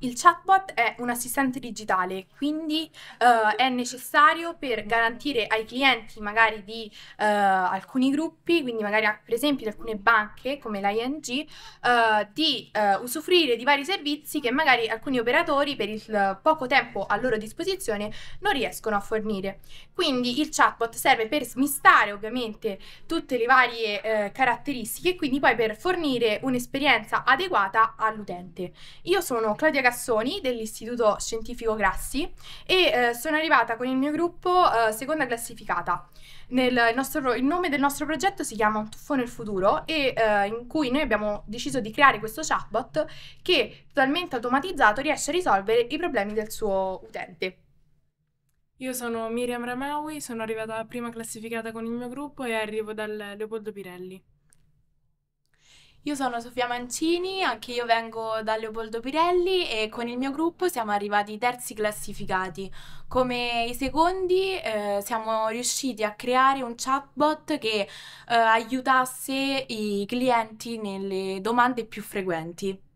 il chatbot è un assistente digitale, quindi uh, è necessario per garantire ai clienti magari di uh, alcuni gruppi, quindi magari per esempio di alcune banche come l'ING, uh, eh, di usufruire di vari servizi che magari alcuni operatori per il poco tempo a loro disposizione non riescono a fornire. Quindi il chatbot serve per smistare ovviamente tutte le varie caratteristiche e quindi poi per fornire un'esperienza adeguata all'utente. Io sono Claudia Cassoni dell'Istituto Scientifico Grassi e eh, sono arrivata con il mio gruppo eh, seconda classificata. Nel, il, nostro, il, nome del nostro progetto si chiama Un tuffo nel futuro e eh, in cui noi abbiamo deciso di creare questo chatbot che totalmente automatizzato riesce a risolvere i problemi del suo utente. Io sono Miriam Ramaui, sono arrivata prima classificata con il mio gruppo e arrivo dal Leopoldo Pirelli. Io sono Sofia Mancini, anche io vengo da Leopoldo Pirelli e con il mio gruppo siamo arrivati terzi classificati. Come i secondi eh, siamo riusciti a creare un chatbot che eh, aiutasse i clienti nelle domande più frequenti.